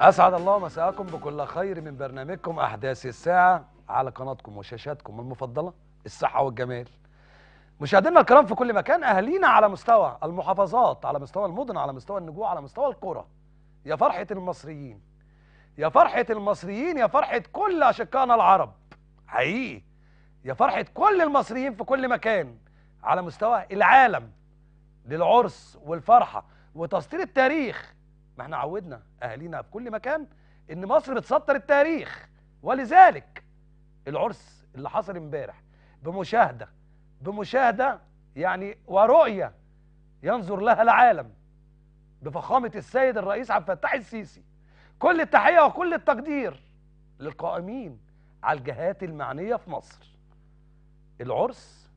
أسعد الله مساءكم بكل خير من برنامجكم أحداث الساعة على قناتكم وشاشاتكم المفضلة الصحة والجمال مشاهدينا الكرام في كل مكان أهالينا على مستوى المحافظات على مستوى المدن على مستوى النجوع على مستوى القرى يا فرحة المصريين يا فرحة المصريين يا فرحة كل أشقائنا العرب حقيقي يا فرحة كل المصريين في كل مكان على مستوى العالم للعرس والفرحة وتسطير التاريخ ما احنا عودنا اهالينا في كل مكان ان مصر بتسطر التاريخ ولذلك العرس اللي حصل امبارح بمشاهده بمشاهده يعني ورؤيه ينظر لها العالم بفخامه السيد الرئيس عبد الفتاح السيسي كل التحيه وكل التقدير للقائمين على الجهات المعنيه في مصر العرس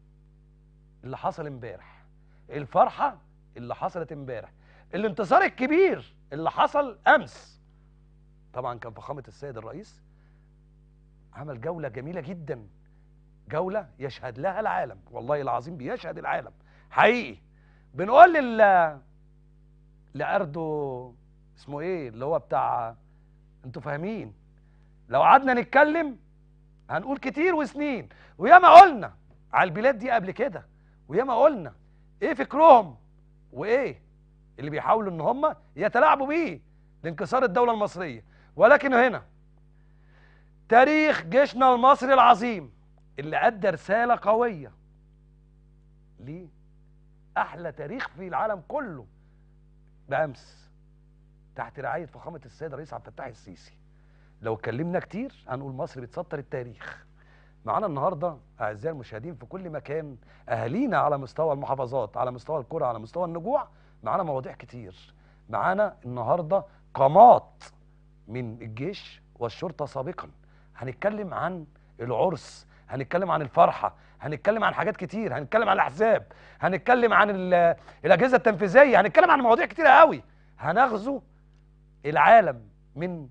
اللي حصل امبارح الفرحه اللي حصلت امبارح الانتصار الكبير اللي حصل امس طبعا كان فخامه السيد الرئيس عمل جوله جميله جدا جوله يشهد لها العالم والله العظيم بيشهد العالم حقيقي بنقول لل لاردو اسمه ايه اللي هو بتاع انتوا فاهمين لو قعدنا نتكلم هنقول كتير وسنين وياما قلنا على البلاد دي قبل كده وياما قلنا ايه فكرهم وايه اللي بيحاولوا ان هم يتلاعبوا بيه لانكسار الدوله المصريه ولكن هنا تاريخ جيشنا المصري العظيم اللي ادى رساله قويه ليه احلى تاريخ في العالم كله بامس تحت رعايه فخامه السيد الرئيس عبد الفتاح السيسي لو اتكلمنا كتير هنقول مصر بتسطر التاريخ معانا النهارده اعزائي المشاهدين في كل مكان اهالينا على مستوى المحافظات على مستوى الكرة على مستوى النجوع معانا مواضيع كتير معانا النهارده قامات من الجيش والشرطه سابقا هنتكلم عن العرس هنتكلم عن الفرحه هنتكلم عن حاجات كتير هنتكلم عن الاحزاب هنتكلم عن الاجهزه التنفيذيه هنتكلم عن مواضيع كتيره قوي هنغزو العالم من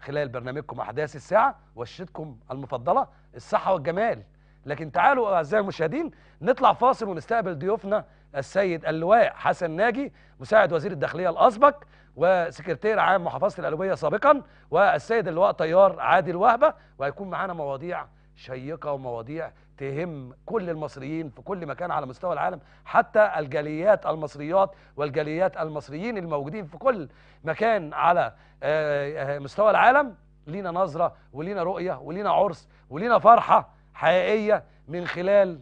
خلال برنامجكم احداث الساعه وشتكم المفضله الصحه والجمال لكن تعالوا اعزائي المشاهدين نطلع فاصل ونستقبل ضيوفنا السيد اللواء حسن ناجي مساعد وزير الداخليه الاسبق وسكرتير عام محافظه الالويه سابقا والسيد اللواء طيار عادل وهبه وهيكون معانا مواضيع شيقه ومواضيع تهم كل المصريين في كل مكان على مستوى العالم حتى الجاليات المصريات والجاليات المصريين الموجودين في كل مكان على آه، آه، مستوى العالم لينا نظره ولينا رؤيه ولينا عرس ولينا فرحه حقيقيه من خلال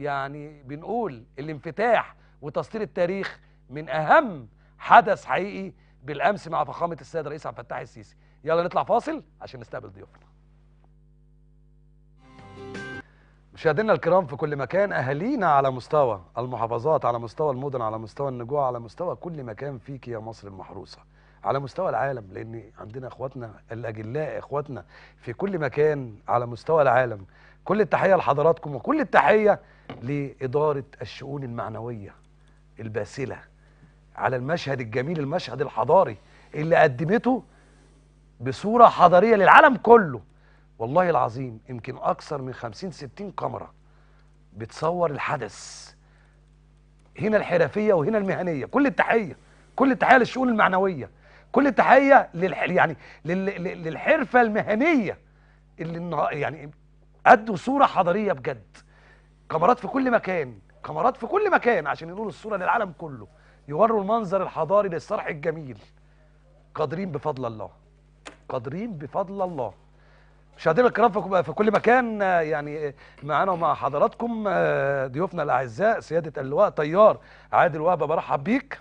يعني بنقول الانفتاح وتسطير التاريخ من اهم حدث حقيقي بالامس مع فخامه السيد الرئيس عبد الفتاح السيسي يلا نطلع فاصل عشان نستقبل ضيوفنا مشاهدينا الكرام في كل مكان اهالينا على مستوى المحافظات على مستوى المدن على مستوى النجوع على مستوى كل مكان فيك يا مصر المحروسه على مستوى العالم لان عندنا اخواتنا الاجلاء اخواتنا في كل مكان على مستوى العالم كل التحيه لحضراتكم وكل التحيه لإدارة الشؤون المعنوية الباسلة على المشهد الجميل المشهد الحضاري اللي قدمته بصورة حضارية للعالم كله والله العظيم يمكن أكثر من 50 60 كاميرا بتصور الحدث هنا الحرفية وهنا المهنية كل التحية كل التحية للشؤون المعنوية كل التحية يعني لل... يعني لل... للحرفة المهنية اللي يعني أدوا صورة حضارية بجد كاميرات في كل مكان كاميرات في كل مكان عشان ينقلوا الصوره للعالم كله يوروا المنظر الحضاري للصرح الجميل قادرين بفضل الله قادرين بفضل الله مشاهدينا الكرام في كل مكان يعني معانا ومع حضراتكم آه، ضيوفنا الاعزاء سياده اللواء طيار عادل وهبه برحب بيك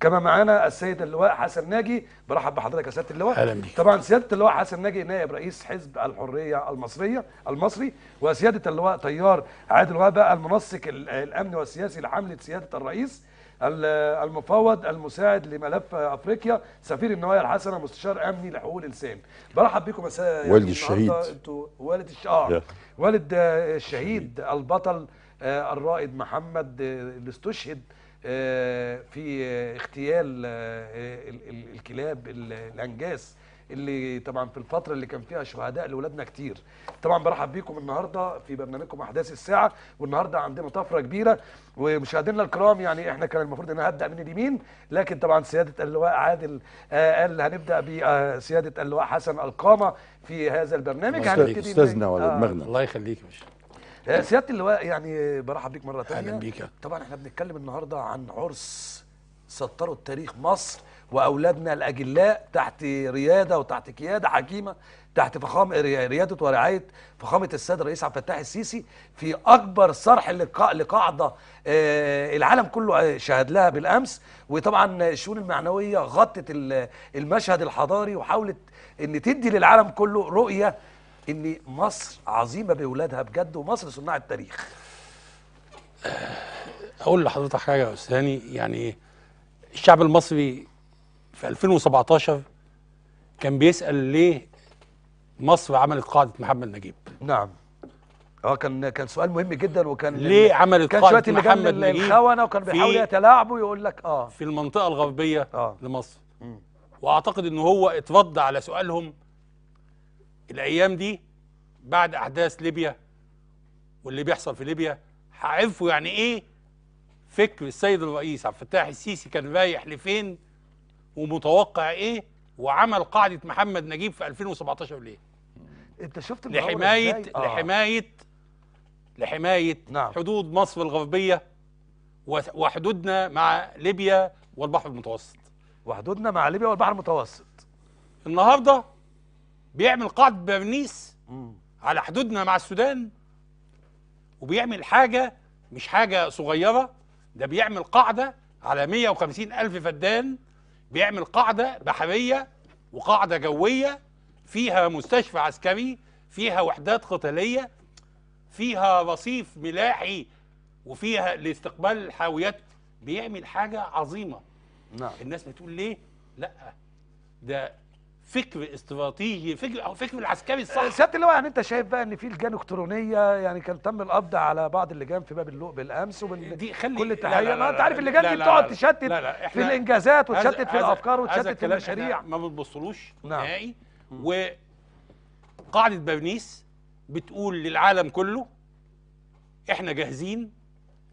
كما معانا السيد اللواء حسن ناجي برحب بحضرتك يا سياده اللواء اهلا بيك طبعا سياده اللواء حسن ناجي نائب رئيس حزب الحريه المصريه المصري وسياده اللواء طيار عادل وهبه المنسق الامني والسياسي لحمله سياده الرئيس المفوض المساعد لملف افريقيا سفير النوايا الحسنه مستشار امني لحقوق الانسان برحب بكم يا سياده والد يعني الشهيد انتوا والد الش... آه. والد الشهيد البطل آه، الرائد محمد آه، اللي استشهد آه، في اغتيال آه، الكلاب الانجاس اللي طبعا في الفتره اللي كان فيها شهداء لاولادنا كتير طبعا برحب بيكم النهارده في برنامجكم احداث الساعه والنهارده عندنا طفره كبيره ومشاهدينا الكرام يعني احنا كان المفروض ان هبدا من اليمين لكن طبعا سياده اللواء عادل آه قال هنبدا بسياده آه، اللواء حسن القامه في هذا البرنامج هنبتدي استاذنا ولا دماغنا آه الله يخليك يا باشا آه، سياده اللواء يعني برحب بيك مره ثانيه اهلا بيك طبعا احنا بنتكلم النهارده عن عرس سطروا التاريخ مصر واولادنا الاجلاء تحت رياده وتحت قياده حكيمه تحت فخام رياده ورعايه فخامه السيد الرئيس عبد الفتاح السيسي في اكبر صرح لقاعده آه، العالم كله آه، شهد لها بالامس وطبعا الشؤون المعنويه غطت المشهد الحضاري وحاولت ان تدي للعالم كله رؤيه ان مصر عظيمه باولادها بجد ومصر صناع التاريخ آه، اقول لحضرتك حاجه يا استاذ يعني الشعب المصري في 2017 كان بيسال ليه مصر عملت قاعده محمد نجيب نعم اه كان كان سؤال مهم جدا وكان ليه عملت كان قاعده محمد نجيب الخونه وكان بيحاول يتلاعبه يقول لك اه في المنطقه الغربيه آه. لمصر م. واعتقد ان هو اترد على سؤالهم الايام دي بعد احداث ليبيا واللي بيحصل في ليبيا هعرفوا يعني ايه فكر السيد الرئيس عبد الفتاح السيسي كان رايح لفين ومتوقع ايه وعمل قاعده محمد نجيب في 2017 ليه انت شفت لحمايه آه. لحمايه لحمايه نعم. حدود مصر الغربيه وحدودنا مع ليبيا والبحر المتوسط وحدودنا مع ليبيا والبحر المتوسط النهارده بيعمل قاعدة بابنيس على حدودنا مع السودان وبيعمل حاجة مش حاجة صغيرة ده بيعمل قاعدة على 150 ألف فدان بيعمل قاعدة بحرية وقاعدة جوية فيها مستشفى عسكري فيها وحدات قتالية فيها رصيف ملاحي وفيها لاستقبال الحاويات بيعمل حاجة عظيمة نعم الناس بتقول ليه؟ لا ده فكر استراتيجي فكر او فكر العسكري الصح سياده اللواء يعني انت شايف بقى ان في لجان الكترونيه يعني كان تم القبض على بعض اللجان في باب اللؤ بالامس وبال دي خلي كل التحيه ما انت عارف اللجان دي بتقعد تشتت لا لا في الانجازات وتشتت في الافكار وتشتت في المشاريع ما بتبصلوش نعم. نهائي وقاعده برنيس بتقول للعالم كله احنا جاهزين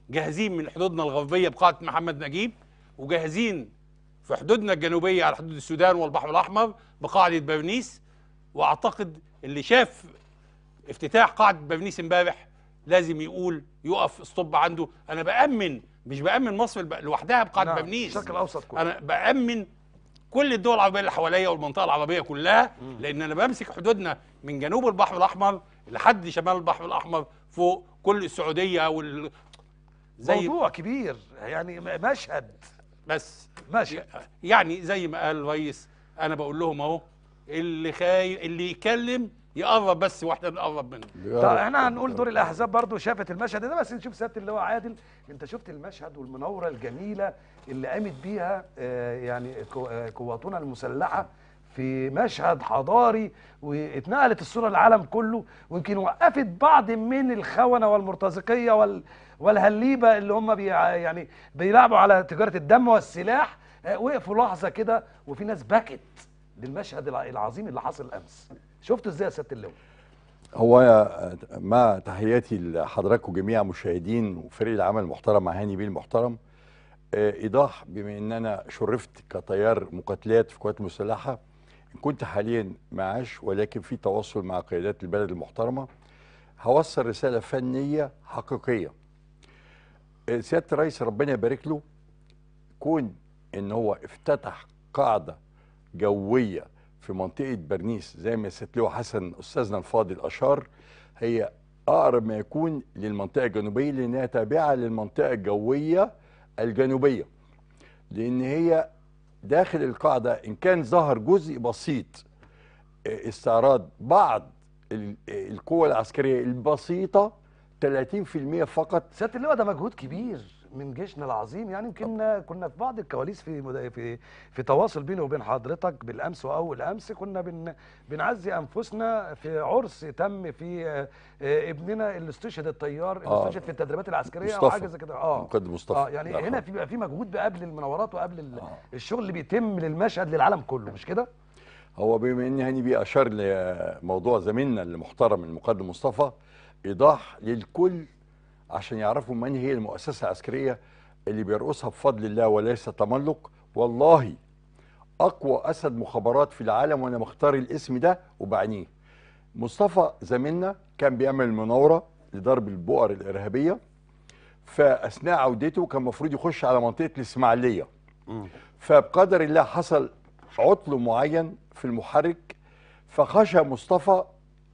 جاهزين من حدودنا الغربيه بقاعده محمد نجيب وجاهزين في حدودنا الجنوبية على حدود السودان والبحر الأحمر بقاعدة برنيس وأعتقد اللي شاف افتتاح قاعدة برنيس امبارح لازم يقول يقف ستوب عنده أنا بأمن مش بأمن مصر لوحدها بقاعدة نعم. برنيس الشرق الأوسط كله أنا بأمن كل الدول العربية اللي حواليا والمنطقة العربية كلها م. لأن أنا بمسك حدودنا من جنوب البحر الأحمر لحد شمال البحر الأحمر فوق كل السعودية وال زي موضوع كبير يعني مشهد بس ماشي يعني زي ما قال الريس انا بقول لهم اهو اللي خاي اللي يتكلم يقرب بس واحنا نقرب منه طيب احنا هنقول دور الاحزاب برضو شافت المشهد ده بس نشوف سياده اللواء عادل انت شفت المشهد والمناوره الجميله اللي قامت بيها آه، يعني آه، قواتنا المسلحه في مشهد حضاري واتنقلت الصوره للعالم كله ويمكن وقفت بعض من الخونه والمرتزقيه وال والهليبه اللي هم بي يعني بيلعبوا على تجاره الدم والسلاح آه، وقفوا لحظه كده وفي ناس بكت للمشهد العظيم اللي حصل امس شفتوا ازاي يا سياده اللواء هو ما تحياتي لحضراتكم جميع مشاهدين وفريق العمل المحترم هاني بيه المحترم آه، ايضاح بما ان انا شرفت كطيار مقاتلات في القوات المسلحه كنت حاليا معاش ولكن في تواصل مع قيادات البلد المحترمه هوصل رساله فنيه حقيقيه آه، سياده الرئيس ربنا يبارك له كون ان هو افتتح قاعده جويه في منطقه برنيس زي ما له حسن استاذنا الفاضل اشار هي اقرب ما يكون للمنطقه الجنوبيه لانها تابعه للمنطقه الجويه الجنوبيه لان هي داخل القاعدة إن كان ظهر جزء بسيط آه، استعراض بعض آه، القوة العسكرية البسيطة 30% فقط سيادة اللواء ده مجهود كبير من جيشنا العظيم يعني يمكن كنا في بعض الكواليس في في في تواصل بيني وبين حضرتك بالامس واول امس كنا بن بنعزي انفسنا في عرس تم في آه، ابننا اللي استشهد الطيار اللي آه. استشهد في التدريبات العسكريه او حاجه زي كده اه مقدم مصطفى اه يعني هنا في بيبقى في مجهود قبل المناورات وقبل آه. الشغل اللي بيتم للمشهد للعالم كله مش كده؟ هو بما ان هاني يعني بيه اشار لموضوع زميلنا المحترم المقدم مصطفى ايضاح للكل عشان يعرفوا من هي المؤسسة العسكرية اللي بيرقصها بفضل الله وليس تملق والله أقوى أسد مخابرات في العالم وأنا مختار الاسم ده وبعنيه مصطفى زميلنا كان بيعمل مناورة لضرب البؤر الإرهابية فأثناء عودته كان المفروض يخش على منطقة الإسماعيلية فبقدر الله حصل عطل معين في المحرك فخشى مصطفى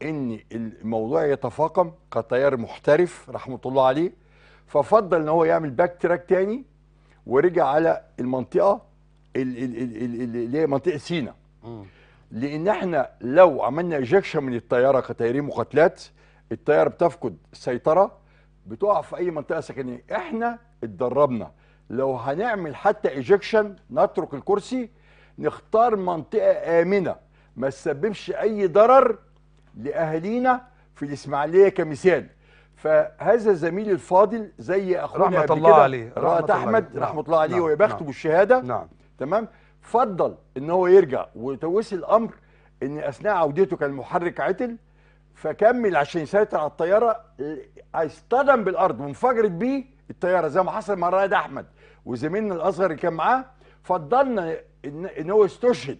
ان الموضوع يتفاقم كطيار محترف رحمه الله عليه ففضل ان هو يعمل باك تراك تاني ورجع على المنطقه اللي هي منطقه سينا لان احنا لو عملنا اجكشن من الطياره كطيارين مقاتلات الطياره بتفقد السيطره بتقع في اي منطقه سكنيه احنا اتدربنا لو هنعمل حتى اجكشن نترك الكرسي نختار منطقه امنه ما تسببش اي ضرر لاهالينا في الاسماعيليه كمثال فهذا الزميل الفاضل زي اخونا رحمه الله عليه رحمة الله احمد رحمه الله عليه نعم. ويا نعم، بالشهاده نعم تمام فضل ان هو يرجع وتوسي الامر ان اثناء عودته كان المحرك عتل فكمل عشان يسيطر على الطياره اصطدم بالارض وانفجرت بيه الطياره زي ما حصل مع الرائد احمد وزميلنا الاصغر اللي كان معاه فضلنا إن هو استشهد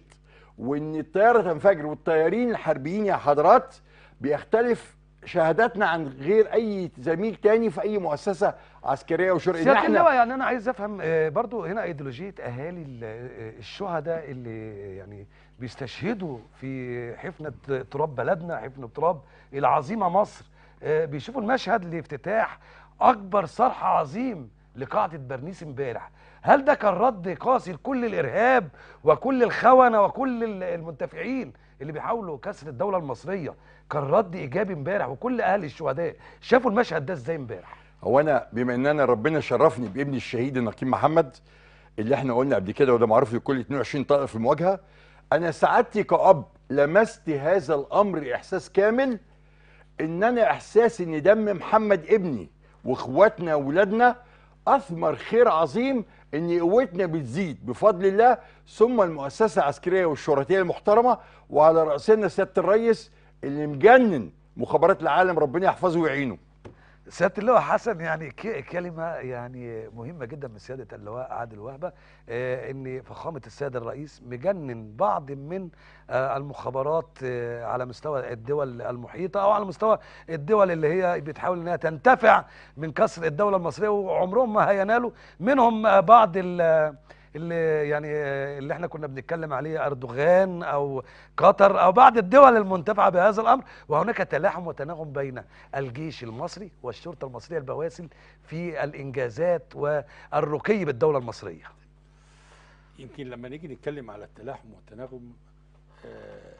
وان الطياره تنفجر والطيارين الحربيين يا حضرات بيختلف شهاداتنا عن غير اي زميل تاني في اي مؤسسه عسكريه وشرعيه سياده النوى يعني انا عايز افهم آه، برضو هنا ايديولوجيه اهالي آه، الشهداء اللي يعني بيستشهدوا في حفنه تراب بلدنا حفنه تراب العظيمه مصر آه، بيشوفوا المشهد لافتتاح اكبر صرح عظيم لقاعده برنيس امبارح هل ده كان رد قاسي لكل الارهاب وكل الخونه وكل المنتفعين اللي بيحاولوا كسر الدوله المصريه كان رد ايجابي امبارح وكل اهل الشهداء شافوا المشهد ده ازاي امبارح هو انا بما ان انا ربنا شرفني بابني الشهيد النقيب محمد اللي احنا قلنا قبل كده وده معروف لكل 22 طائر في المواجهه انا سعادتي كاب لمست هذا الامر احساس كامل ان انا احساس ان دم محمد ابني واخواتنا واولادنا اثمر خير عظيم ان قوتنا بتزيد بفضل الله ثم المؤسسه العسكريه والشرطيه المحترمه وعلى راسنا سياده الرئيس اللي مجنن مخابرات العالم ربنا يحفظه ويعينه سياده اللواء حسن يعني كلمه يعني مهمه جدا من سياده اللواء عادل وهبه آه، ان فخامه السيد الرئيس مجنن بعض من آه، المخابرات آه، على مستوى الدول المحيطه او على مستوى الدول اللي هي بتحاول انها تنتفع من كسر الدوله المصريه وعمرهم ما هينالوا منهم بعض ال اللي يعني اللي احنا كنا بنتكلم عليه اردوغان او قطر او بعض الدول المنتفعه بهذا الامر وهناك تلاحم وتناغم بين الجيش المصري والشرطه المصريه البواسل في الانجازات والرقي بالدوله المصريه. يمكن لما نيجي نتكلم على التلاحم والتناغم آه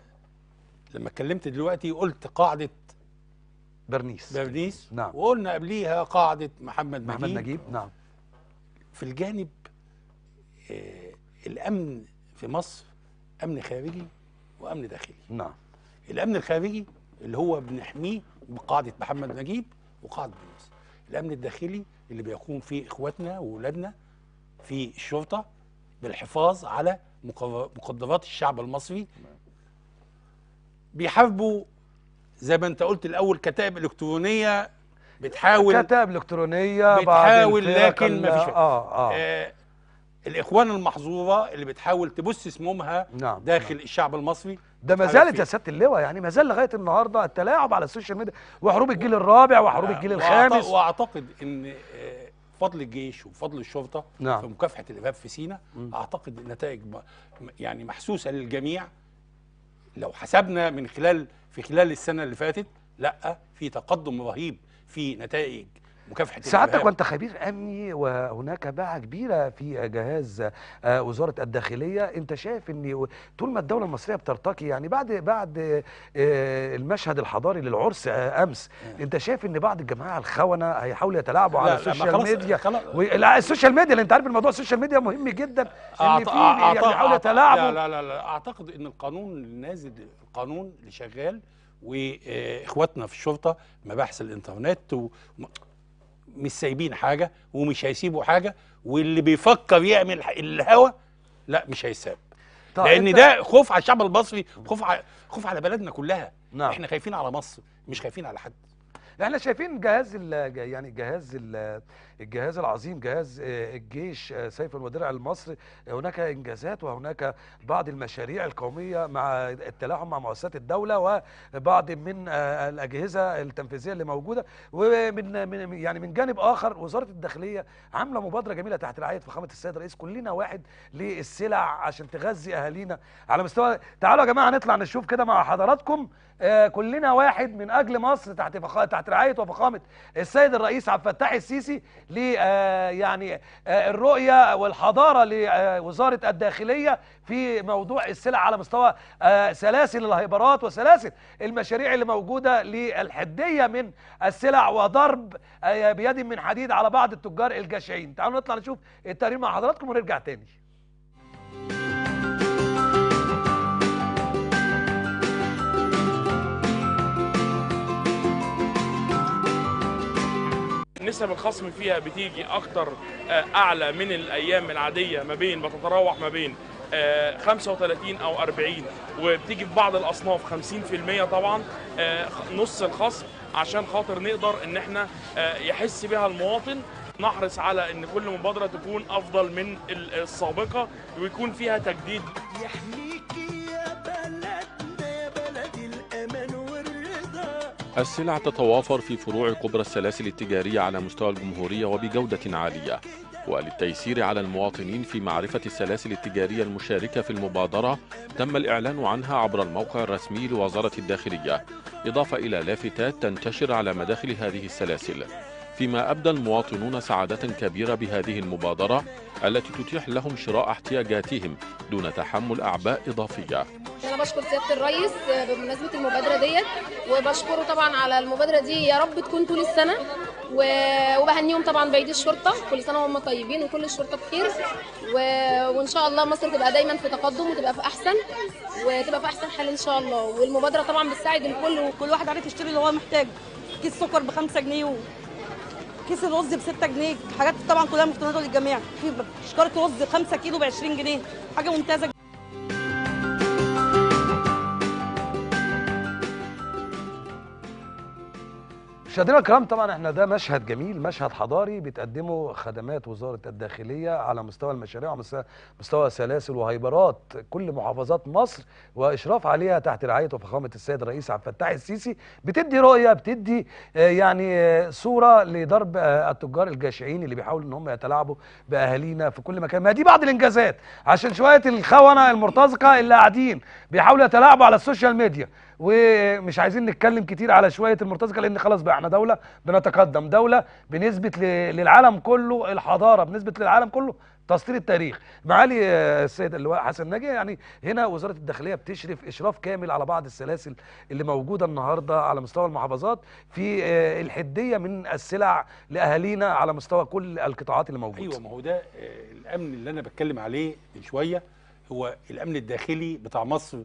لما اتكلمت دلوقتي قلت قاعده برنيس برنيس نعم وقلنا قبليها قاعده محمد, محمد نجيب محمد نجيب نعم في الجانب آه، الامن في مصر امن خارجي وامن داخلي نعم الامن الخارجي اللي هو بنحميه بقاعده محمد نجيب وقاعده بنص الامن الداخلي اللي بيقوم فيه اخواتنا واولادنا في الشرطه بالحفاظ على مقدرات الشعب المصري بيحاربوا زي ما انت قلت الاول كتائب الكترونيه بتحاول كتائب الكترونيه بتحاول لكن ما فيش آه, آه. آه الاخوان المحظوظه اللي بتحاول تبث سمومها نعم داخل نعم. الشعب المصري ده ما زالت يا سياده اللواء يعني ما زال لغايه النهارده التلاعب على السوشيال ميديا وحروب الجيل الرابع وحروب نعم. الجيل الخامس واعتقد ان آه، فضل الجيش وفضل الشرطه نعم. في مكافحه الارهاب في سينا اعتقد النتائج يعني محسوسه للجميع لو حسبنا من خلال في خلال السنه اللي فاتت لا في تقدم رهيب في نتائج مكافحه سعادتك وانت خبير امني وهناك باعه كبيره في جهاز آه، وزاره الداخليه انت شايف ان طول ما الدوله المصريه بترتقي يعني بعد بعد آه، المشهد الحضاري للعرس آه، امس انت شايف ان بعض الجماعه الخونه هيحاولوا يتلاعبوا على السوشيال ميديا لا السوشيال ميديا انت عارف الموضوع السوشيال ميديا مهم جدا ان في يعني يحاولوا يتلاعبوا لا لا لا اعتقد ان القانون النازل القانون اللي شغال واخواتنا في الشرطه مباحث الانترنت و... مش سايبين حاجه ومش هيسيبوا حاجه واللي بيفكر يعمل الهوا لا مش هيساب طيب لان ده خوف على الشعب المصري خوف على خوف على بلدنا كلها نعم. احنا خايفين على مصر مش خايفين على حد احنا شايفين جهاز يعني جهاز الجهاز العظيم جهاز آه، الجيش آه، سيف الودرع المصري هناك انجازات وهناك بعض المشاريع القوميه مع التلاحم مع مؤسسات الدوله وبعض من آه، الاجهزه التنفيذيه اللي موجوده ومن من يعني من جانب اخر وزاره الداخليه عامله مبادره جميله تحت رعايه فخامه السيد الرئيس كلنا واحد للسلع عشان تغذي اهالينا على مستوى تعالوا يا جماعه نطلع نشوف كده مع حضراتكم كلنا واحد من اجل مصر تحت فخامه تحت رعايه وفخامه السيد الرئيس عبد الفتاح السيسي ل آه، يعني آه، الرؤيه والحضاره لوزاره آه، الداخليه في موضوع السلع على مستوى سلاسل الهيبرات وسلاسل المشاريع اللي موجوده للحديه من السلع وضرب بيد من حديد على بعض التجار الجشعين تعالوا نطلع نشوف التقرير مع حضراتكم ونرجع تاني نسب الخصم فيها بتيجي اكتر آه، اعلى من الايام العاديه ما بين بتتراوح ما بين 35 آه، او 40 وبتيجي في بعض الاصناف 50% طبعا آه، نص الخصم عشان خاطر نقدر ان احنا يحس بها المواطن نحرص على ان كل مبادره تكون افضل من السابقه ويكون فيها تجديد يحمي يعني السلع تتوافر في فروع كبرى السلاسل التجارية على مستوى الجمهورية وبجودة عالية وللتيسير على المواطنين في معرفة السلاسل التجارية المشاركة في المبادرة تم الإعلان عنها عبر الموقع الرسمي لوزارة الداخلية إضافة إلى لافتات تنتشر على مداخل هذه السلاسل فيما أبدى المواطنون سعادة كبيرة بهذه المبادرة التي تتيح لهم شراء احتياجاتهم دون تحمل أعباء إضافية أنا بشكر سيادة الرئيس بمناسبة المبادرة ديت وبشكره طبعا على المبادرة دي يا رب تكون طول السنة وبهنيهم طبعا بعيد الشرطه كل سنه وهم طيبين وكل الشرطه بخير وان شاء الله مصر تبقى دايما في تقدم وتبقى في احسن وتبقى في احسن حال ان شاء الله والمبادره طبعا بتساعد الكل وكل واحد عارف يشتري اللي هو محتاج كيس سكر بخمسة جنيه و... كيس الرز ب 6 جنيه حاجات طبعا كلها مفترضه للجميع في شكاره رز 5 كيلو ب 20 جنيه حاجه ممتازه جدا مشاهدينا الكرام طبعا احنا ده مشهد جميل مشهد حضاري بتقدمه خدمات وزاره الداخليه على مستوى المشاريع ومستوى سلاسل وهيبرات كل محافظات مصر واشراف عليها تحت رعايه وفخامه السيد الرئيس عبد الفتاح السيسي بتدي رؤيه بتدي آه، يعني آه، صوره لضرب آه، التجار الجاشعين اللي بيحاولوا ان هم يتلاعبوا باهالينا في كل مكان ما دي بعض الانجازات عشان شويه الخونه المرتزقه اللي قاعدين بيحاولوا يتلاعبوا على السوشيال ميديا ومش عايزين نتكلم كتير على شويه المرتزقه لان خلاص بقى احنا دوله بنتقدم دوله بنثبت للعالم كله الحضاره بنثبت للعالم كله تسطير التاريخ معالي آه، السيد اللواء حسن ناجي يعني هنا وزاره الداخليه بتشرف اشراف كامل على بعض السلاسل اللي موجوده النهارده على مستوى المحافظات في آه، الحديه من السلع لاهالينا على مستوى كل القطاعات اللي موجوده ايوه ما هو ده آه، الامن اللي انا بتكلم عليه من شويه هو الامن الداخلي بتاع مصر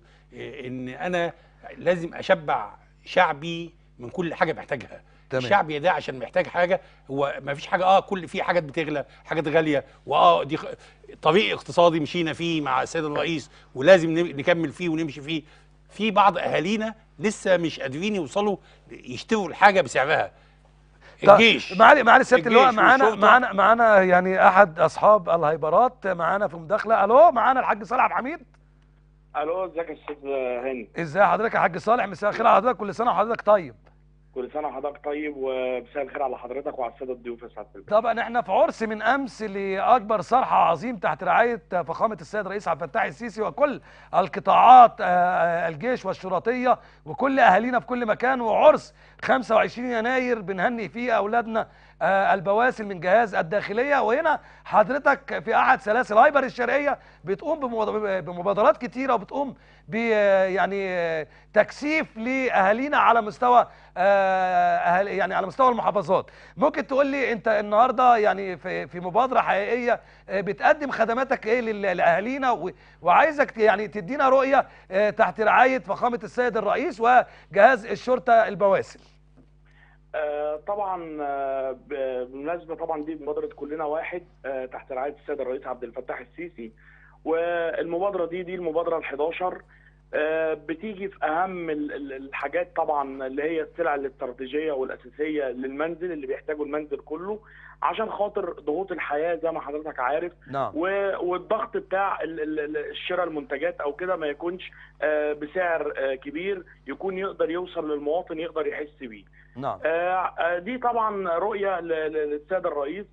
ان انا لازم اشبع شعبي من كل حاجه محتاجها تمام. الشعب ده عشان محتاج حاجه هو ما فيش حاجه اه كل في حاجات بتغلى حاجات غاليه واه دي طريق اقتصادي مشينا فيه مع السيد أيوة. الرئيس ولازم نكمل فيه ونمشي فيه في بعض اهالينا لسه مش قادرين يوصلوا يشتروا الحاجه بسعرها طيب، الجيش معالي معالي سياده اللواء معانا معانا معانا يعني احد اصحاب الهيبرات معانا في مداخله الو معانا الحاج صالح عبد الحميد الو ازيك يا استاذ هاني ازاي حضرتك يا حاج صالح مساء الخير على حضرتك كل سنه وحضرتك طيب كل سنه وحضرتك طيب ومساء الخير على حضرتك وعلى الساده الضيوف يا سعاده طبعا احنا في عرس من امس لاكبر صرح عظيم تحت رعايه فخامه السيد رئيس عبد الفتاح السيسي وكل القطاعات آه، آه، الجيش والشرطيه وكل اهالينا في كل مكان وعرس 25 يناير بنهني فيه اولادنا آه، البواسل من جهاز الداخليه وهنا حضرتك في احد سلاسل هايبر الشرقيه بتقوم بمبادرات كتيره وبتقوم ب يعني آه، تكثيف لاهالينا على مستوى أهل يعني على مستوى المحافظات ممكن تقول لي انت النهارده يعني في, في مبادره حقيقيه آه، بتقدم خدماتك ايه لاهالينا وعايزك يعني تدينا رؤيه تحت رعايه فخامه السيد الرئيس وجهاز الشرطه البواسل آه، طبعا آه، بالمناسبه طبعا دي مبادره كلنا واحد آه، تحت رعايه السيد الرئيس عبد الفتاح السيسي والمبادره دي دي المبادره ال 11 بتيجي في اهم الحاجات طبعا اللي هي السلع الاستراتيجيه والاساسيه للمنزل اللي بيحتاجه المنزل كله عشان خاطر ضغوط الحياه زي ما حضرتك عارف نعم. والضغط بتاع الشراء المنتجات او كده ما يكونش بسعر كبير يكون يقدر يوصل للمواطن يقدر يحس بيه نعم آه، آه، دي طبعا رؤيه للسيد الرئيس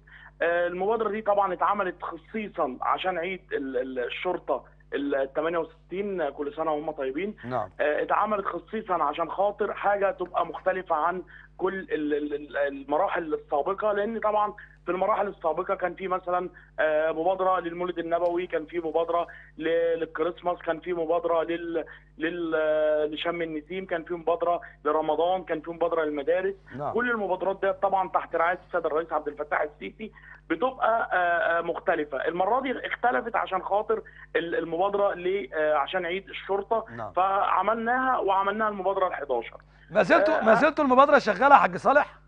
آه، المبادره دي طبعا اتعملت خصيصا عشان عيد الشرطه ال 68 كل سنه وهم طيبين نعم. اتعملت خصيصا عشان خاطر حاجه تبقى مختلفه عن كل المراحل السابقه لان طبعا في المراحل السابقه كان في مثلا آه، مبادره للمولد النبوي كان في مبادره للكريسماس كان في مبادره لل... لل... آه، لشم النسيم كان في مبادره لرمضان كان في مبادره للمدارس نعم. كل المبادرات ديت طبعا تحت رعايه السيد الرئيس عبد الفتاح السيسي بتبقى آه، مختلفه المره دي اختلفت عشان خاطر المبادره عشان عيد الشرطه نعم. فعملناها وعملناها المبادره ال 11 ما زلتوا ما زلتوا المبادره شغاله يا حاج صالح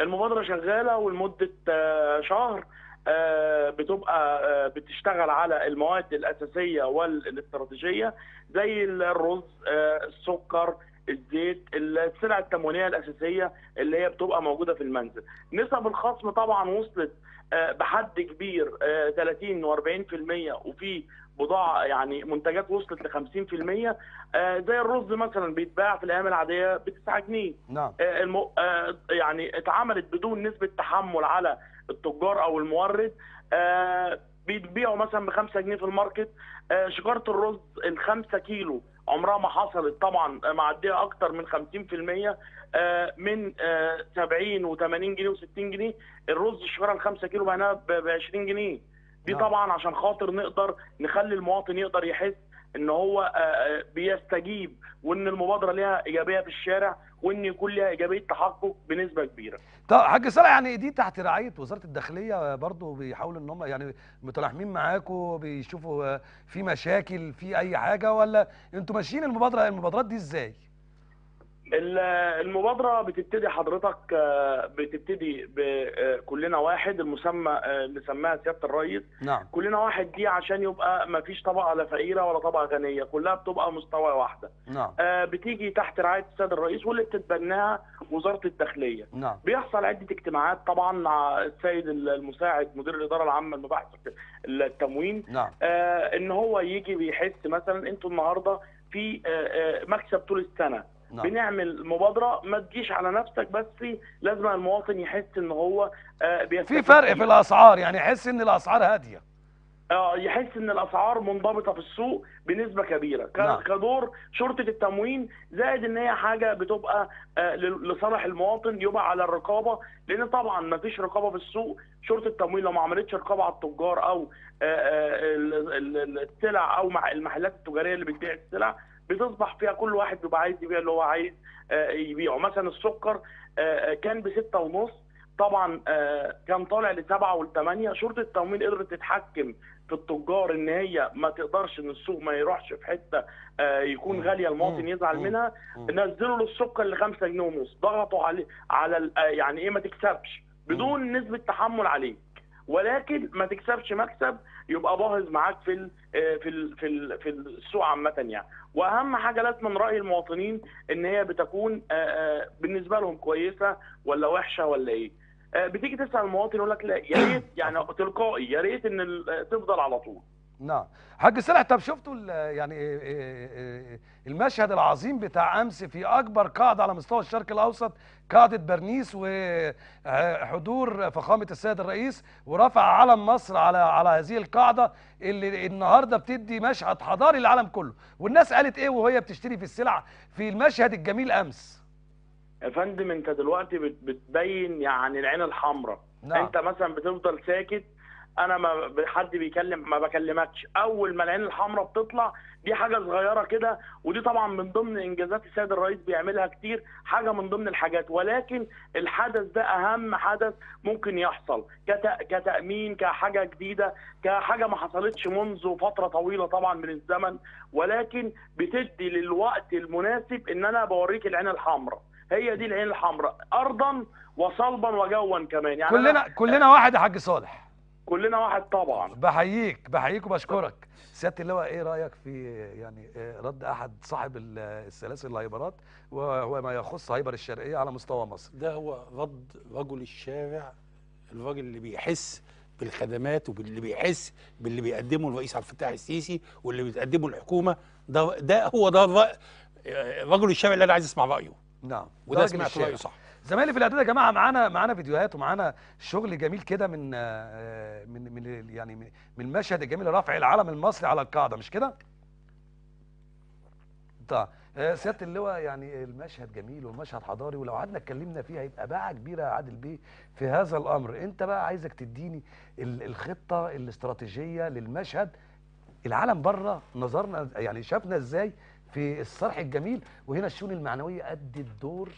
المبادره شغاله ولمده آه، شهر آه، بتبقى آه، بتشتغل على المواد الاساسيه والاستراتيجيه زي الرز السكر الزيت السلع التموينيه الاساسيه اللي هي بتبقى موجوده في المنزل نسب الخصم طبعا وصلت بحد كبير 30 و40% وفي بضاعه يعني منتجات وصلت ل 50% آه، زي الرز مثلا بيتباع في الايام العاديه ب 9 جنيه نعم آه، آه، يعني اتعملت بدون نسبه تحمل على التجار او المورد بيبيعوا مثلا ب 5 جنيه في الماركت شجره الرز ال 5 كيلو عمرها ما حصلت طبعا معديه اكتر من 50% من 70 و80 جنيه و60 جنيه الرز الشجره ال 5 كيلو بعناها ب 20 جنيه دي نعم. طبعا عشان خاطر نقدر نخلي المواطن يقدر يحس ان هو آه، آه، بيستجيب وان المبادره ليها ايجابيه في الشارع وان يكون ليها ايجابيه تحقق بنسبه كبيره. طب حاج صالح يعني دي تحت رعايه وزاره الداخليه آه، برضو بيحاولوا ان هم يعني متلاحمين معاكم بيشوفوا في مشاكل في اي حاجه ولا انتوا ماشيين المبادره المبادرات دي ازاي؟ المبادرة بتبتدي حضرتك آه، بتبتدي بكلنا آه، واحد المسمى آه، اللي سماها سيادة الرئيس نعم. كلنا واحد دي عشان يبقى ما فيش طبقة لا فقيرة ولا طبقة غنية كلها بتبقى مستوى واحدة نعم. بتيجي تحت رعاية السيد الرئيس واللي بتتبناها وزارة الداخلية نعم. بيحصل عدة اجتماعات طبعا مع السيد المساعد مدير الإدارة العامة لمباحث التموين نعم. إن هو يجي بيحس مثلا أنتوا النهاردة في مكسب طول السنة نعم. بنعمل مبادره ما تجيش على نفسك بس لازم المواطن يحس ان هو آه، في فرق في الاسعار يعني يحس ان الاسعار هاديه اه يحس ان الاسعار منضبطه في السوق بنسبه كبيره نعم. كدور شرطه التموين زائد ان هي حاجه بتبقى آه، لصالح المواطن يبقى على الرقابه لان طبعا ما فيش رقابه في السوق شرطه التموين لو ما عملتش رقابه على التجار او آه، السلع او المحلات التجاريه اللي بتبيع السلع بتصبح فيها كل واحد بيبقى عايز يبيع اللي هو عايز آه، يبيعه مثلا السكر آه، كان بستة ونص طبعا آه، كان طالع لسبعة والثمانية شرطة التموين قدرت تتحكم في التجار ان هي ما تقدرش ان السوق ما يروحش في حته يكون غاليه المواطن يزعل منها نزلوا له السكر ل 5 جنيه ونص ضغطوا عليه على يعني ايه ما تكسبش بدون نسبه تحمل عليه ولكن ما تكسبش مكسب يبقى باهظ معاك في الـ آه، في الـ في الـ في السوق عامه يعني واهم حاجه لازم من راي المواطنين ان هي بتكون آه، آه، بالنسبه لهم كويسه ولا وحشه ولا ايه بتيجي تسال المواطن يقول لك لا يا ريت يعني تلقائي يا ريت ان تفضل على طول نعم حاج صالح طب شفتوا يعني إيه، إيه، إيه، المشهد العظيم بتاع امس في اكبر قاعده على مستوى الشرق الاوسط قاعده برنيس وحضور فخامه السيد الرئيس ورفع علم مصر على على هذه القاعده اللي النهارده بتدي مشهد حضاري للعالم كله والناس قالت ايه وهي بتشتري في السلع في المشهد الجميل امس يا فندم انت دلوقتي بتبين يعني العين الحمراء نعم. انت مثلا بتفضل ساكت انا ما حد بيكلم ما بكلمكش اول ما العين الحمراء بتطلع دي حاجه صغيره كده ودي طبعا من ضمن انجازات السيد الرئيس بيعملها كتير حاجه من ضمن الحاجات ولكن الحدث ده اهم حدث ممكن يحصل كتامين كحاجه جديده كحاجه ما حصلتش منذ فتره طويله طبعا من الزمن ولكن بتدي للوقت المناسب ان انا بوريك العين الحمراء هي دي العين الحمراء ارضا وصلبا وجوا كمان يعني كلنا كلنا واحد يا حاج صالح كلنا واحد طبعا بحييك بحييك وبشكرك سياده اللواء ايه رايك في يعني إيه، رد احد صاحب السلاسل الهايبرات وهو ما يخص هايبر الشرقيه على مستوى مصر ده هو رد رجل الشارع الراجل اللي بيحس بالخدمات وباللي بيحس باللي بيقدمه الرئيس عبد الفتاح السيسي واللي بتقدمه الحكومه ده ده هو ده آه، رجل الشارع اللي انا عايز اسمع رايه نعم وده سمعت رايه صح زمايلي في الاعداد يا جماعه معانا معانا فيديوهات ومعانا شغل جميل كده من آه، من من يعني من المشهد الجميل رفع العلم المصري على القاعده مش كده؟ طيب آه، سياده اللواء يعني المشهد جميل والمشهد حضاري ولو قعدنا اتكلمنا فيه هيبقى باعه كبيره يا عادل بيه في هذا الامر انت بقى عايزك تديني الخطه الاستراتيجيه للمشهد العالم بره نظرنا يعني شافنا ازاي في الصرح الجميل وهنا الشؤون المعنويه ادت دور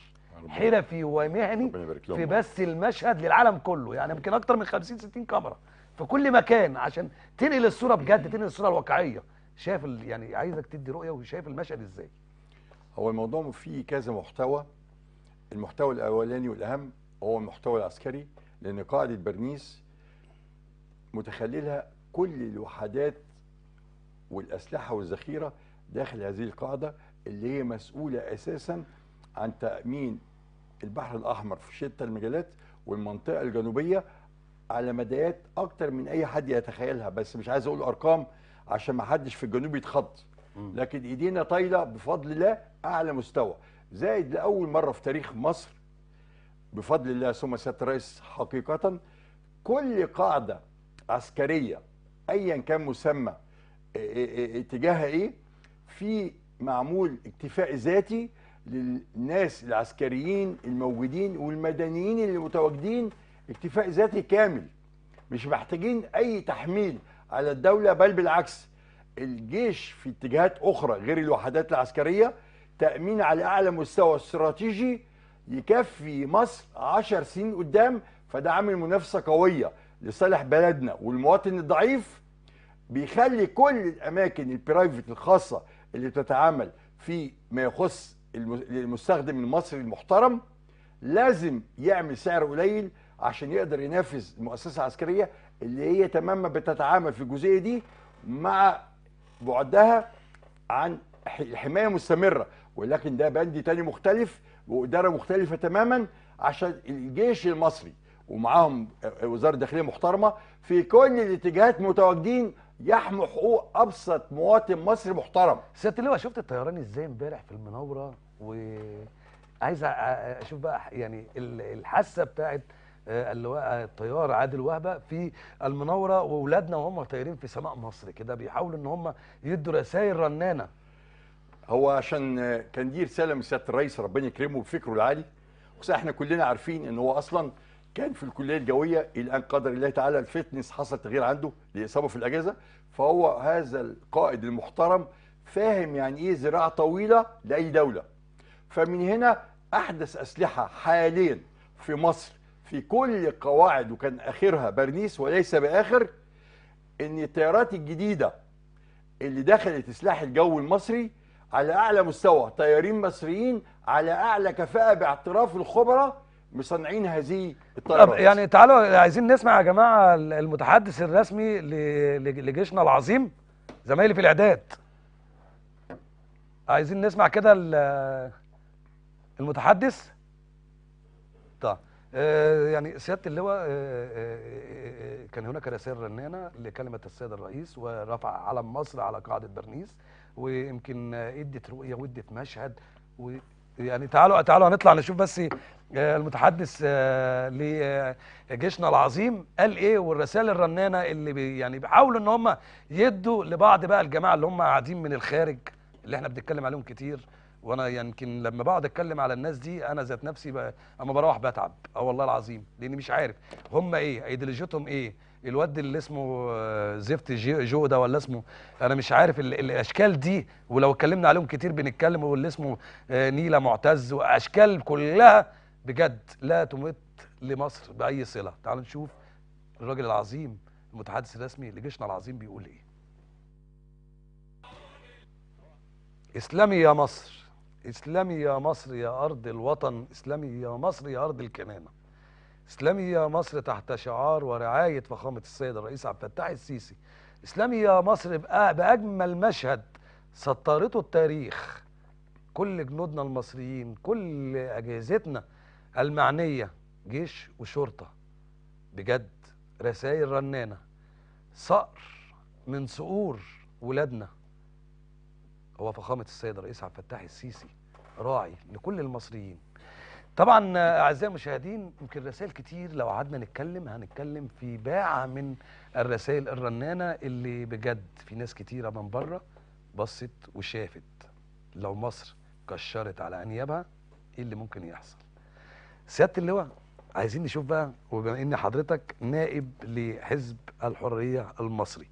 حرفي ومهني في بس المشهد للعالم كله يعني يمكن اكتر من 50 60 كاميرا في كل مكان عشان تنقل الصوره بجد تنقل الصوره الواقعيه شايف يعني عايزك تدي رؤيه وشايف المشهد ازاي هو الموضوع فيه كذا محتوى المحتوى الاولاني والاهم هو المحتوى العسكري لان قاعده برنيس متخللها كل الوحدات والاسلحه والذخيره داخل هذه القاعده اللي هي مسؤوله اساسا عن تامين البحر الاحمر في شتى المجالات والمنطقه الجنوبيه على مدايات اكتر من اي حد يتخيلها بس مش عايز اقول ارقام عشان ما حدش في الجنوب يتخض لكن ايدينا طايله بفضل الله اعلى مستوى زائد لاول مره في تاريخ مصر بفضل الله ثم سياده الرئيس حقيقه كل قاعده عسكريه ايا كان مسمى اتجاهها ايه في معمول اكتفاء ذاتي للناس العسكريين الموجودين والمدنيين اللي متواجدين اكتفاء ذاتي كامل مش محتاجين اي تحميل على الدوله بل بالعكس الجيش في اتجاهات اخرى غير الوحدات العسكريه تامين على اعلى مستوى استراتيجي يكفي مصر 10 سنين قدام فده عامل منافسه قويه لصالح بلدنا والمواطن الضعيف بيخلي كل الاماكن البرايفت الخاصه اللي بتتعامل في ما يخص للمستخدم المصري المحترم لازم يعمل سعر قليل عشان يقدر ينافس المؤسسه العسكريه اللي هي تماما بتتعامل في الجزئيه دي مع بعدها عن حمايه مستمره ولكن ده بند تاني مختلف واداره مختلفه تماما عشان الجيش المصري ومعاهم وزاره داخليه محترمه في كل الاتجاهات متواجدين يحموا حقوق ابسط مواطن مصري محترم سياده اللواء شفت الطيران ازاي امبارح في المناوره وعايز اشوف بقى يعني الحاسه بتاعت آه، اللواء آه، الطيار عادل وهبه في المناوره واولادنا وهم طايرين في سماء مصر كده بيحاولوا ان هم يدوا رسائل رنانه هو عشان كان دي رساله من سياده الرئيس ربنا يكرمه بفكره العالي احنا كلنا عارفين ان هو اصلا كان في الكليه الجويه الى ان قدر الله تعالى الفتنس حصل تغيير عنده لاصابه في الاجازه فهو هذا القائد المحترم فاهم يعني ايه زراعه طويله لاي دوله فمن هنا احدث اسلحه حاليا في مصر في كل قواعد وكان اخرها برنيس وليس باخر ان الطيارات الجديده اللي دخلت سلاح الجو المصري على اعلى مستوى طيارين مصريين على اعلى كفاءه باعتراف الخبراء مصنعين هذه الطائرات يعني تعالوا عايزين نسمع يا جماعه المتحدث الرسمي لجيشنا العظيم زمايلي في الاعداد عايزين نسمع كده المتحدث طيب آه، يعني سياده اللواء آه، آه، كان هناك رسائل رنانه لكلمه السيد الرئيس ورفع علم مصر على قاعده برنيس ويمكن ادت رؤيه وادت مشهد و يعني تعالوا تعالوا هنطلع نشوف بس آه، المتحدث آه، لجيشنا العظيم قال ايه والرسائل الرنانه اللي بي يعني بيحاولوا ان هم يدوا لبعض بقى الجماعه اللي هم قاعدين من الخارج اللي احنا بنتكلم عليهم كتير وانا يمكن لما بقعد اتكلم على الناس دي انا ذات نفسي اما بروح بتعب اه والله العظيم لاني مش عارف هم ايه ايديولوجيتهم ايه الواد اللي اسمه آه، زفت جو ده ولا اسمه انا مش عارف الاشكال دي ولو اتكلمنا عليهم كتير بنتكلم واللي اسمه آه، نيلة معتز واشكال كلها بجد لا تمت لمصر باي صله تعالوا نشوف الراجل العظيم المتحدث الرسمي لجيشنا العظيم بيقول ايه اسلامي يا مصر اسلامي يا مصر يا ارض الوطن اسلامي يا مصر يا ارض الكنانه اسلامي يا مصر تحت شعار ورعاية فخامة السيد الرئيس عبد الفتاح السيسي اسلامي يا مصر بأجمل مشهد سطرته التاريخ كل جنودنا المصريين كل أجهزتنا المعنية جيش وشرطة بجد رسائل رنانة صقر من صقور ولادنا هو فخامة السيد الرئيس عبد الفتاح السيسي راعي لكل المصريين طبعا اعزائي المشاهدين يمكن رسائل كتير لو قعدنا نتكلم هنتكلم في باعه من الرسائل الرنانه اللي بجد في ناس كتيره من بره بصت وشافت لو مصر كشرت على انيابها ايه اللي ممكن يحصل سياده اللواء عايزين نشوف بقى وبما ان حضرتك نائب لحزب الحريه المصري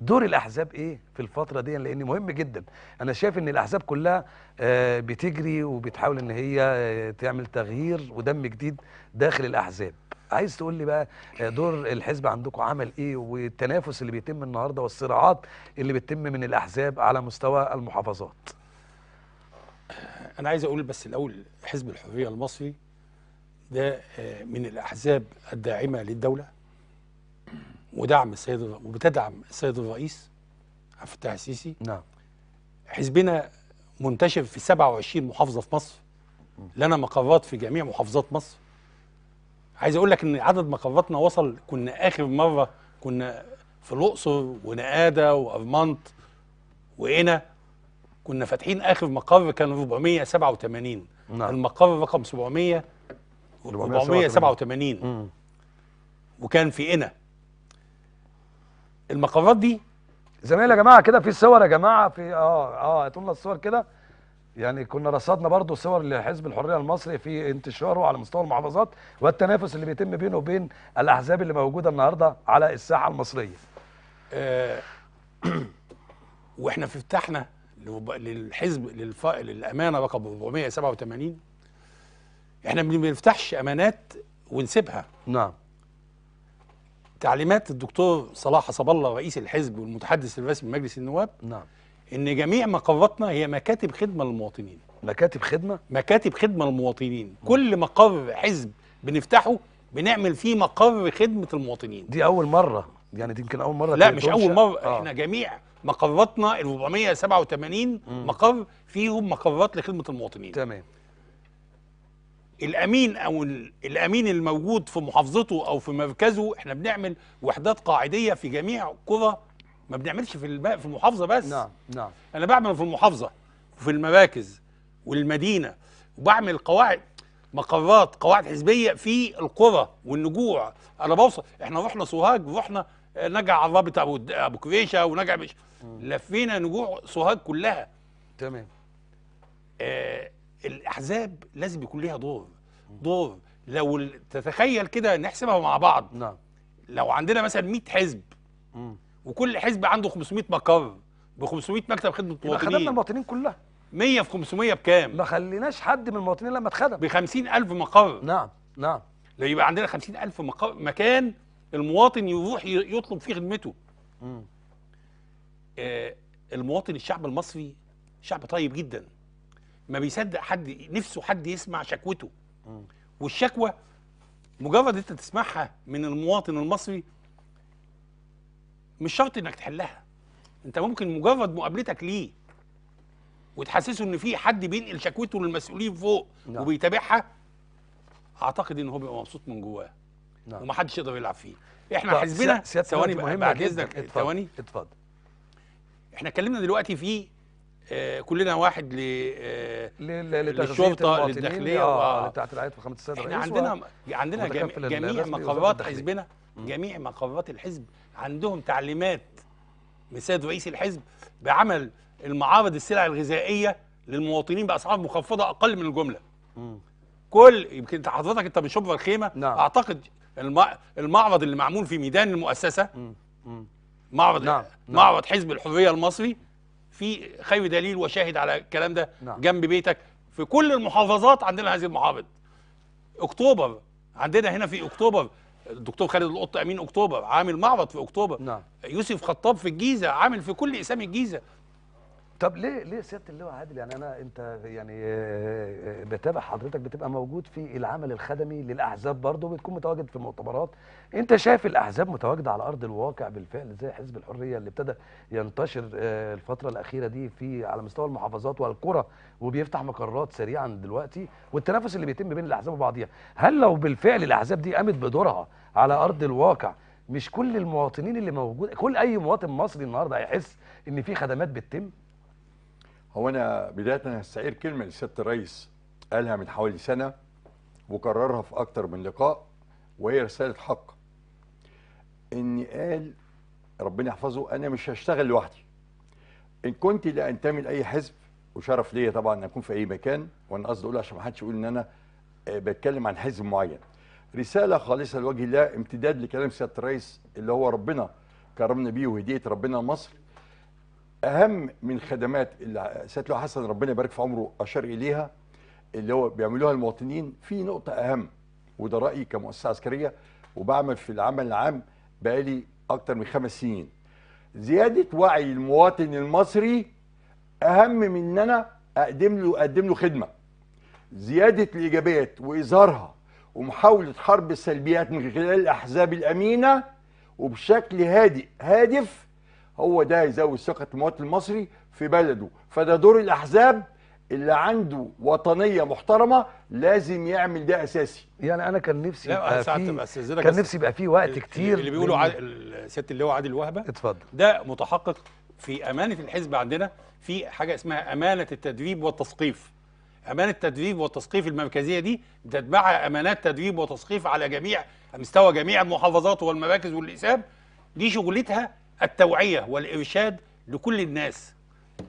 دور الاحزاب ايه في الفتره دي لان مهم جدا انا شايف ان الاحزاب كلها آه، بتجري وبتحاول ان هي آه، تعمل تغيير ودم جديد داخل الاحزاب عايز تقول لي بقى آه، دور الحزب عندكم عمل ايه والتنافس اللي بيتم النهارده والصراعات اللي بتتم من الاحزاب على مستوى المحافظات انا عايز اقول بس الاول حزب الحريه المصري ده من الاحزاب الداعمه للدوله ودعم السيد وبتدعم السيد الرئيس عبد الفتاح السيسي نعم حزبنا منتشر في 27 محافظه في مصر لنا مقرات في جميع محافظات مصر عايز اقول لك ان عدد مقراتنا وصل كنا اخر مره كنا في الاقصر ونقاده وارمنت وقنا كنا فاتحين اخر مقر كان 487 نعم. المقر رقم 700 487 وكان في قنا المقرات دي زمان يا جماعه كده في صور يا جماعه في اه اه هاتوا لنا الصور كده يعني كنا رصدنا برضو صور لحزب الحريه المصري في انتشاره على مستوى المحافظات والتنافس اللي بيتم بينه وبين الاحزاب اللي موجوده النهارده على الساحه المصريه. آه واحنا في افتتاحنا للحزب للف... للامانه رقم 487 احنا ما بنفتحش امانات ونسيبها. نعم. تعليمات الدكتور صلاح حسب الله رئيس الحزب والمتحدث الرسمي لمجلس النواب نعم ان جميع مقراتنا هي مكاتب خدمه للمواطنين مكاتب خدمه مكاتب خدمه للمواطنين م. كل مقر حزب بنفتحه بنعمل فيه مقر خدمه المواطنين دي اول مره يعني دي يمكن اول مره لا مش اول مره آه. احنا جميع مقراتنا ال 487 مقر فيهم مقرات لخدمه المواطنين تمام الامين او الامين الموجود في محافظته او في مركزه احنا بنعمل وحدات قاعديه في جميع قرى ما بنعملش في في المحافظه بس نعم نعم انا بعمل في المحافظه وفي المراكز والمدينه وبعمل قواعد مقرات قواعد حزبيه في القرى والنجوع انا بوصل احنا رحنا سوهاج رحنا آه، نجع عرابه ابو ابو كريشه ونجع مش لفينا نجوع سوهاج كلها تمام آه الاحزاب لازم يكون ليها دور دور لو تتخيل كده نحسبها مع بعض نعم لو عندنا مثلا 100 حزب مم. وكل حزب عنده 500 مقر ب 500 مكتب خدمه المواطنين خدمنا المواطنين كلها 100 في 500 بكام؟ ما خليناش حد من المواطنين لما اتخدم ب 50000 مقر نعم نعم لو يبقى عندنا 50000 مقر مكان المواطن يروح يطلب فيه خدمته آه المواطن الشعب المصري شعب طيب جدا ما بيصدق حد نفسه حد يسمع شكوته والشكوى مجرد انت تسمعها من المواطن المصري مش شرط انك تحلها انت ممكن مجرد مقابلتك ليه وتحسسه ان في حد بينقل شكوته للمسؤولين فوق نعم. وبيتابعها اعتقد ان هو بيبقى مبسوط من جواه نعم. ومحدش يقدر يلعب فيه احنا حزبنا ثواني بعد اذنك ثواني اتفضل احنا اتكلمنا دلوقتي في آه، كلنا واحد ل آه، للشرطه للداخليه آه، بتاعت رعايه فخامه السيد الرئيس احنا عندنا عندنا جميع, مقرات حزبنا جميع مقرات الحزب عندهم تعليمات من السيد رئيس الحزب بعمل المعارض السلع الغذائيه للمواطنين باسعار مخفضه اقل من الجمله كل يمكن حضرتك انت شبرا الخيمه نعم. اعتقد المعرض اللي معمول في ميدان المؤسسه معرض نعم. نعم. معرض حزب الحريه المصري في خير دليل وشاهد على الكلام ده نعم. جنب بيتك في كل المحافظات عندنا هذه المحافظ اكتوبر عندنا هنا في اكتوبر الدكتور خالد القط امين اكتوبر عامل معرض في اكتوبر نعم. يوسف خطاب في الجيزه عامل في كل اسامي الجيزه طب ليه ليه سياده اللواء عادل يعني انا انت يعني آه، آه، آه، بتابع حضرتك بتبقى موجود في العمل الخدمي للاحزاب برضه بتكون متواجد في المؤتمرات انت شايف الاحزاب متواجده على ارض الواقع بالفعل زي حزب الحريه اللي ابتدى ينتشر الفتره الاخيره دي في على مستوى المحافظات والقرى وبيفتح مقرات سريعا دلوقتي والتنافس اللي بيتم بين الاحزاب وبعضيها هل لو بالفعل الاحزاب دي قامت بدورها على ارض الواقع مش كل المواطنين اللي موجود كل اي مواطن مصري النهارده هيحس ان في خدمات بتتم هو انا بدايه هستعير كلمه لسياده الرئيس قالها من حوالي سنه وكررها في اكتر من لقاء وهي رساله حق ان قال ربنا يحفظه انا مش هشتغل لوحدي ان كنت لا انتمي لاي حزب وشرف ليا طبعا ان اكون في اي مكان وانا قصدي اقول عشان ما حدش يقول ان انا آه، بتكلم عن حزب معين رساله خالصه لوجه الله امتداد لكلام سياده الرئيس اللي هو ربنا كرمنا بيه وهديه ربنا مصر اهم من خدمات اللي سيد له حسن ربنا يبارك في عمره اشار اليها اللي هو بيعملوها المواطنين في نقطه اهم وده رايي كمؤسسه عسكريه وبعمل في العمل العام بقالي اكتر من خمس سنين زياده وعي المواطن المصري اهم من ان انا اقدم له اقدم له خدمه زياده الايجابيات واظهارها ومحاوله حرب السلبيات من خلال الاحزاب الامينه وبشكل هادئ هادف هو ده هيزود ثقه المواطن المصري في بلده فده دور الاحزاب اللي عنده وطنيه محترمه لازم يعمل ده اساسي يعني انا كان نفسي لا يبقى في كان نفسي يبقى في وقت كتير اللي بيقولوا عادل سياده اللواء عادل وهبه اتفضل ده متحقق في امانه الحزب عندنا في حاجه اسمها امانه التدريب والتثقيف امانه التدريب والتثقيف المركزيه دي تتبعها امانات تدريب وتثقيف على جميع مستوى جميع المحافظات والمراكز والاساب دي شغلتها التوعية والإرشاد لكل الناس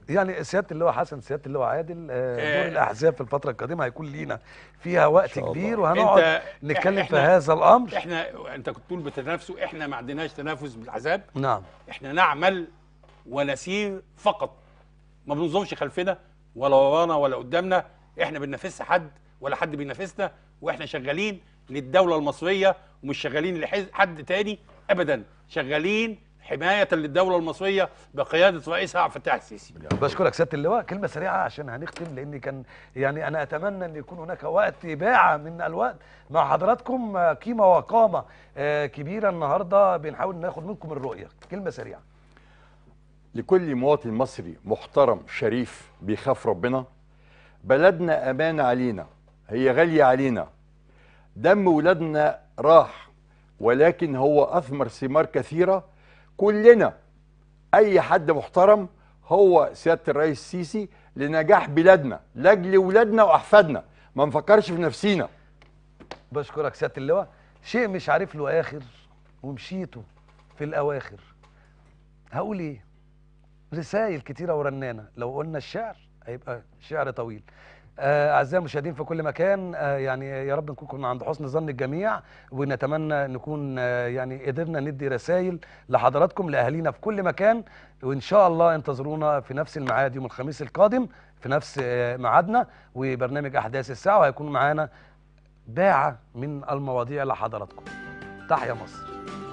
يعني سياده اللواء حسن سياده اللواء عادل آه، آه. دور الاحزاب في الفتره القادمه هيكون لينا فيها وقت كبير وهنقعد نتكلم في هذا الامر احنا انت كنت تقول بتنافسوا احنا ما عندناش تنافس بالاحزاب نعم احنا نعمل ونسير فقط ما بننظرش خلفنا ولا ورانا ولا قدامنا احنا بننافسش حد ولا حد بينافسنا واحنا شغالين للدوله المصريه ومش شغالين لحد تاني ابدا شغالين حمايه للدوله المصريه بقياده رئيسها عبد الفتاح السيسي. بشكرك سياده اللواء كلمه سريعه عشان هنختم لان كان يعني انا اتمنى ان يكون هناك وقت باعة من الوقت مع حضراتكم قيمه وقامه آه، كبيره النهارده بنحاول ناخد منكم الرؤيه كلمه سريعه. لكل مواطن مصري محترم شريف بيخاف ربنا بلدنا أمانة علينا هي غالية علينا دم ولادنا راح ولكن هو أثمر ثمار كثيرة كلنا اي حد محترم هو سياده الرئيس السيسي لنجاح بلادنا لاجل ولادنا واحفادنا ما نفكرش في نفسينا بشكرك سياده اللواء شيء مش عارف له اخر ومشيته في الاواخر هقول ايه رسائل كتيره ورنانه لو قلنا الشعر هيبقى شعر طويل آه، اعزائي المشاهدين في كل مكان آه، يعني يا رب نكون كنا عند حسن ظن الجميع ونتمنى نكون آه، يعني قدرنا ندي رسائل لحضراتكم لاهالينا في كل مكان وان شاء الله انتظرونا في نفس الميعاد يوم الخميس القادم في نفس ميعادنا وبرنامج احداث الساعه وهيكون معانا باعه من المواضيع لحضراتكم تحيا مصر